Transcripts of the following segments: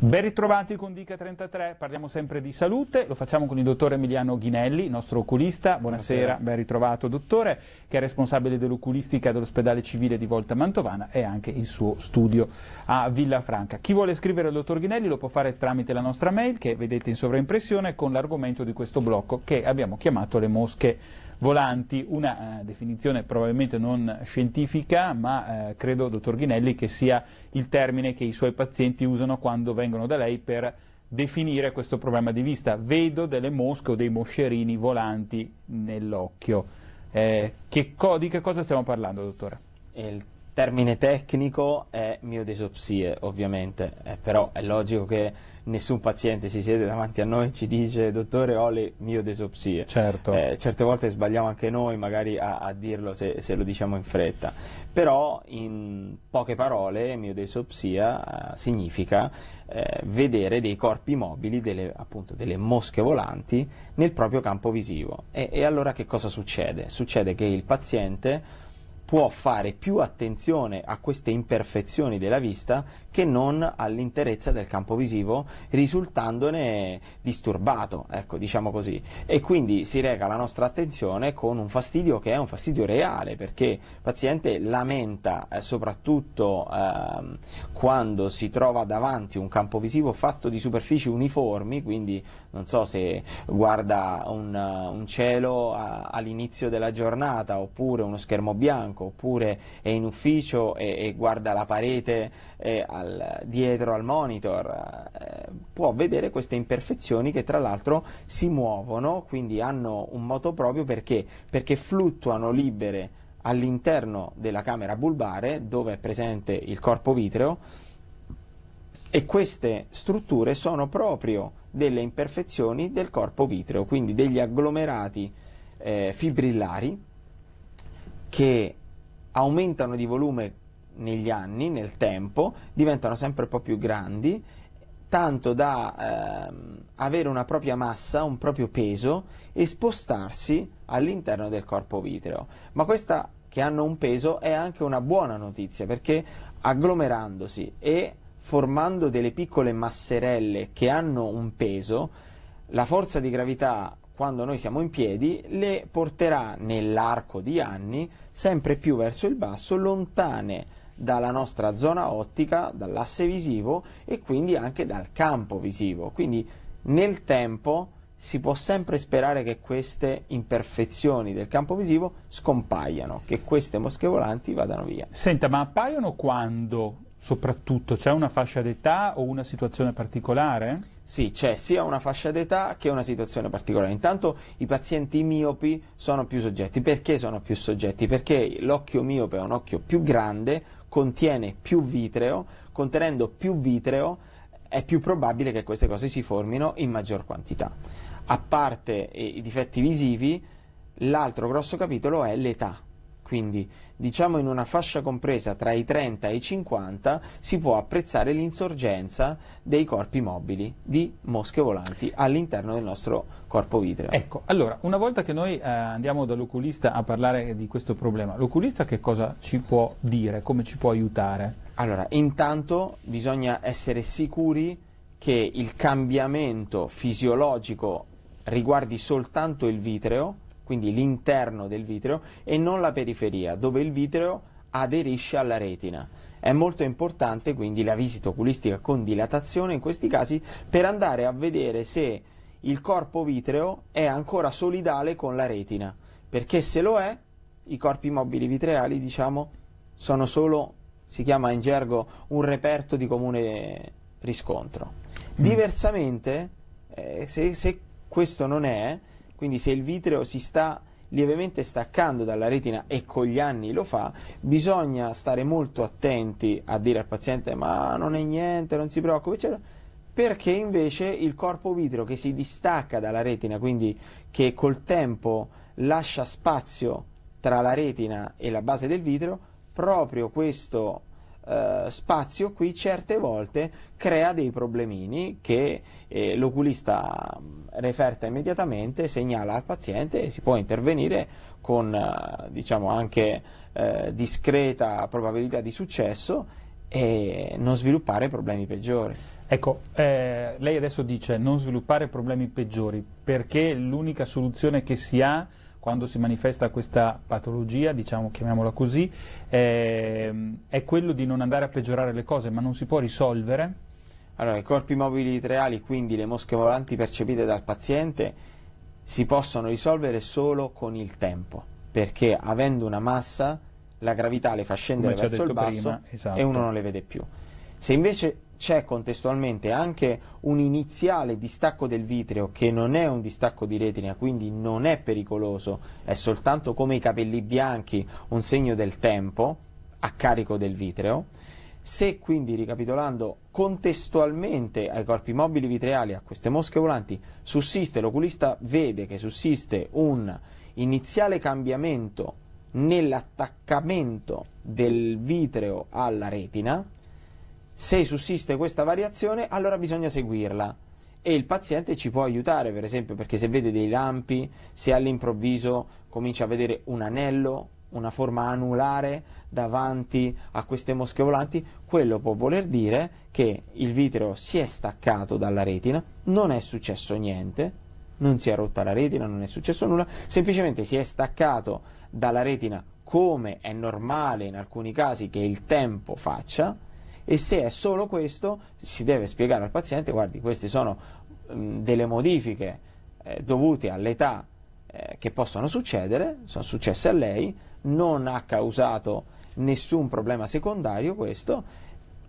Ben ritrovati con Dica 33, parliamo sempre di salute, lo facciamo con il dottor Emiliano Ghinelli, nostro oculista, buonasera, buonasera. ben ritrovato dottore, che è responsabile dell'oculistica dell'ospedale civile di Volta Mantovana e anche il suo studio a Villa Franca. Chi vuole scrivere al dottor Ghinelli lo può fare tramite la nostra mail che vedete in sovraimpressione con l'argomento di questo blocco che abbiamo chiamato le mosche volanti, una eh, definizione probabilmente non scientifica, ma eh, credo, dottor Ghinelli, che sia il termine che i suoi pazienti usano quando vengono da lei per definire questo problema di vista. Vedo delle mosche o dei moscerini volanti nell'occhio. Eh, che co- di che cosa stiamo parlando, dottore? Il termine tecnico è miodesopsie, ovviamente, eh, però è logico che nessun paziente si siede davanti a noi e ci dice dottore ho le miodesopsie. Certo. Eh, certe volte sbagliamo anche noi magari a, a dirlo se, se, lo diciamo in fretta, però in poche parole miodesopsia eh, significa eh, vedere dei corpi mobili, delle, appunto delle mosche volanti nel proprio campo visivo. E, e allora che cosa succede? Succede che il paziente può fare più attenzione a queste imperfezioni della vista che non all'interezza del campo visivo, risultandone disturbato, ecco, diciamo così. E quindi si reca la nostra attenzione con un fastidio che è un fastidio reale, perché il paziente lamenta eh, soprattutto eh, quando si trova davanti un campo visivo fatto di superfici uniformi, quindi non so se guarda un, un cielo a, all'inizio della giornata oppure uno schermo bianco, fianco, oppure è in ufficio e, e guarda la parete eh, al, dietro al monitor, eh, può vedere queste imperfezioni che tra l'altro si muovono, quindi hanno un moto proprio perché, perché fluttuano libere all'interno della camera bulbare dove è presente il corpo vitreo e queste strutture sono proprio delle imperfezioni del corpo vitreo, quindi degli agglomerati eh, fibrillari che aumentano di volume negli anni, nel tempo, diventano sempre un po' più grandi, tanto da ehm, avere una propria massa, un proprio peso e spostarsi all'interno del corpo vitreo. Ma questa che hanno un peso è anche una buona notizia perché agglomerandosi e formando delle piccole masserelle che hanno un peso, la forza di gravità quando noi siamo in piedi, le porterà nell'arco di anni sempre più verso il basso, lontane dalla nostra zona ottica, dall'asse visivo e quindi anche dal campo visivo. Quindi nel tempo si può sempre sperare che queste imperfezioni del campo visivo scompaiano, che queste mosche volanti vadano via. Senta, ma appaiono quando soprattutto? C'è una fascia d'età o una situazione particolare? Sì, c'è sia una fascia d'età che una situazione particolare. Intanto i pazienti miopi sono più soggetti. Perché sono più soggetti? Perché l'occhio miope è un occhio più grande, contiene più vitreo, contenendo più vitreo è più probabile che queste cose si formino in maggior quantità. A parte eh, i difetti visivi, l'altro grosso capitolo è l'età quindi diciamo in una fascia compresa tra i 30 e i 50 si può apprezzare l'insorgenza dei corpi mobili di mosche volanti all'interno del nostro corpo vitreo. Ecco, allora, una volta che noi eh, andiamo dall'oculista a parlare di questo problema, l'oculista che cosa ci può dire, come ci può aiutare? Allora, intanto bisogna essere sicuri che il cambiamento fisiologico riguardi soltanto il vitreo quindi l'interno del vitreo, e non la periferia, dove il vitreo aderisce alla retina. È molto importante quindi la visita oculistica con dilatazione in questi casi per andare a vedere se il corpo vitreo è ancora solidale con la retina, perché se lo è, i corpi mobili vitreali, diciamo, sono solo, si chiama in gergo, un reperto di comune riscontro. Mm. Diversamente, eh, se, se questo non è, quindi se il vitreo si sta lievemente staccando dalla retina e con gli anni lo fa, bisogna stare molto attenti a dire al paziente ma non è niente, non si preoccupi, eccetera, perché invece il corpo vitreo che si distacca dalla retina, quindi che col tempo lascia spazio tra la retina e la base del vitreo, proprio questo eh, spazio qui certe volte crea dei problemini che eh, l'oculista mm, referta immediatamente, segnala al paziente e si può intervenire con eh, diciamo anche eh, discreta probabilità di successo e non sviluppare problemi peggiori. Ecco, eh, lei adesso dice non sviluppare problemi peggiori perché l'unica soluzione che si ha quando si manifesta questa patologia, diciamo, chiamiamola così, eh, è quello di non andare a peggiorare le cose, ma non si può risolvere. Allora, i corpi mobili vitreali, quindi le mosche volanti percepite dal paziente, si possono risolvere solo con il tempo, perché avendo una massa la gravità le fa scendere verso il basso prima, esatto. e uno esatto. non le vede più. Se invece c'è contestualmente anche un iniziale distacco del vitreo che non è un distacco di retina, quindi non è pericoloso, è soltanto come i capelli bianchi un segno del tempo a carico del vitreo. Se quindi, ricapitolando, contestualmente ai corpi mobili vitreali, a queste mosche volanti, sussiste, l'oculista vede che sussiste un iniziale cambiamento nell'attaccamento del vitreo alla retina, se sussiste questa variazione, allora bisogna seguirla e il paziente ci può aiutare, per esempio, perché se vede dei lampi, se all'improvviso comincia a vedere un anello, una forma anulare davanti a queste mosche volanti, quello può voler dire che il vitreo si è staccato dalla retina, non è successo niente, non si è rotta la retina, non è successo nulla, semplicemente si è staccato dalla retina come è normale in alcuni casi che il tempo faccia e se è solo questo, si deve spiegare al paziente, guardi, queste sono mh, delle modifiche eh, dovute all'età eh, che possono succedere, sono successe a lei, non ha causato nessun problema secondario questo,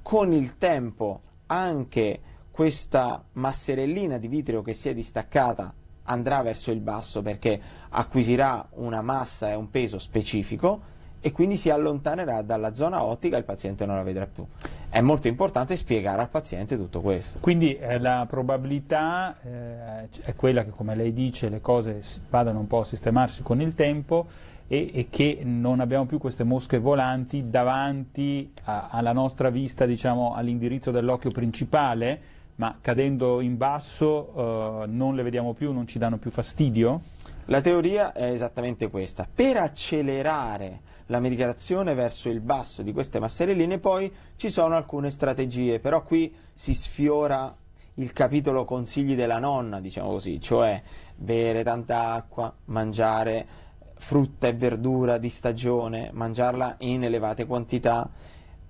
con il tempo anche questa masserellina di vitrio che si è distaccata andrà verso il basso perché acquisirà una massa e un peso specifico, e quindi si allontanerà dalla zona ottica e il paziente non la vedrà più. È molto importante spiegare al paziente tutto questo. Quindi eh, la probabilità eh, è quella che, come lei dice, le cose vadano un po' a sistemarsi con il tempo e, e che non abbiamo più queste mosche volanti davanti a, alla nostra vista, diciamo, all'indirizzo dell'occhio principale ma cadendo in basso eh, non le vediamo più, non ci danno più fastidio? La teoria è esattamente questa. Per accelerare la migrazione verso il basso di queste masserelline poi ci sono alcune strategie, però qui si sfiora il capitolo consigli della nonna, diciamo così, cioè bere tanta acqua, mangiare frutta e verdura di stagione, mangiarla in elevate quantità,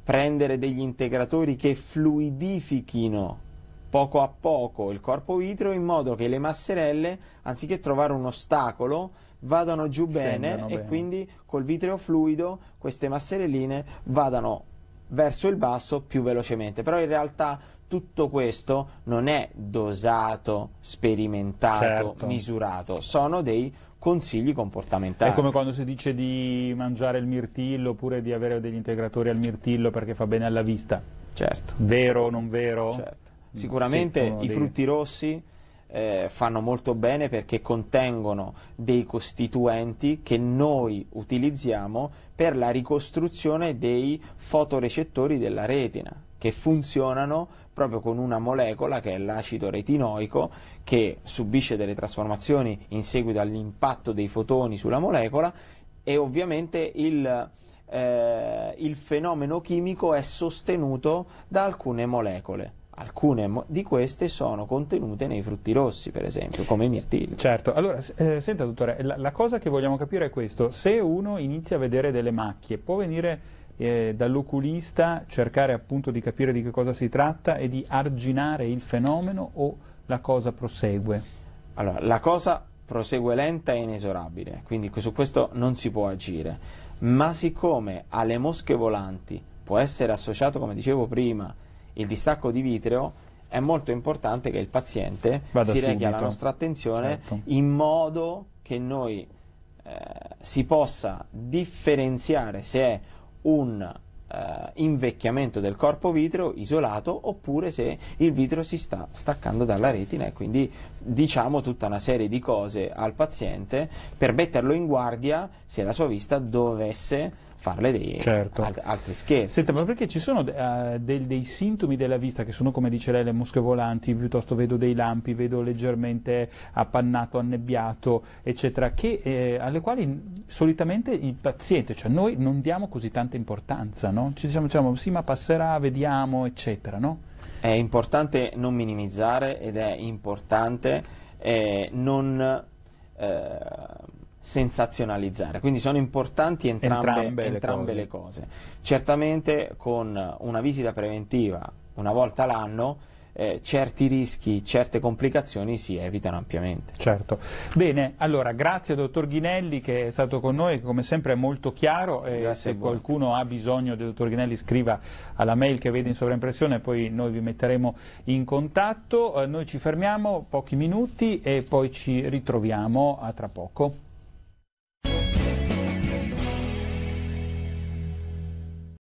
prendere degli integratori che fluidifichino poco a poco il corpo vitreo in modo che le masserelle, anziché trovare un ostacolo, vadano giù bene Scendano e quindi col vitreo fluido queste masserelline vadano verso il basso più velocemente. Però in realtà tutto questo non è dosato, sperimentato, certo. misurato, sono dei consigli comportamentali. È come quando si dice di mangiare il mirtillo oppure di avere degli integratori al mirtillo perché fa bene alla vista. Certo. Vero o non vero? Certo. Mm, Sicuramente sì, i frutti rossi eh, fanno molto bene perché contengono dei costituenti che noi utilizziamo per la ricostruzione dei fotorecettori della retina che funzionano proprio con una molecola che è l'acido retinoico che subisce delle trasformazioni in seguito all'impatto dei fotoni sulla molecola e ovviamente il, eh, il fenomeno chimico è sostenuto da alcune molecole. Alcune di queste sono contenute nei frutti rossi, per esempio, come i mirtilli. Certo, allora, eh, senta dottore, la, la, cosa che vogliamo capire è questo, se uno inizia a vedere delle macchie, può venire eh, dall'oculista, cercare appunto di capire di che cosa si tratta e di arginare il fenomeno o la cosa prosegue? Allora, la cosa prosegue lenta e inesorabile, quindi su questo non si può agire, ma siccome alle mosche volanti può essere associato, come dicevo prima, il distacco di vitreo, è molto importante che il paziente Vada si rechi alla nostra attenzione certo. in modo che noi eh, si possa differenziare se è un eh, invecchiamento del corpo vitreo isolato oppure se il vitreo si sta staccando dalla retina e quindi diciamo tutta una serie di cose al paziente per metterlo in guardia se la sua vista dovesse farle dei certo. al- altri scherzi. Senta, ma perché ci sono uh, del, dei sintomi della vista che sono, come dice lei, le mosche volanti, piuttosto vedo dei lampi, vedo leggermente appannato, annebbiato, eccetera, che, eh, alle quali solitamente il paziente, cioè noi, non diamo così tanta importanza, no? Ci diciamo, diciamo sì, ma passerà, vediamo, eccetera, no? È importante non minimizzare ed è importante eh, non... Eh, sensazionalizzare. Quindi sono importanti entrambe, entrambe, le, entrambe cose. le, cose. Certamente con una visita preventiva una volta l'anno eh, certi rischi, certe complicazioni si evitano ampiamente. Certo. Bene, allora grazie dottor Ghinelli che è stato con noi, come sempre è molto chiaro e grazie se qualcuno ha bisogno del dottor Ghinelli scriva alla mail che vede in sovraimpressione, e poi noi vi metteremo in contatto. Eh, noi ci fermiamo pochi minuti e poi ci ritroviamo a tra poco.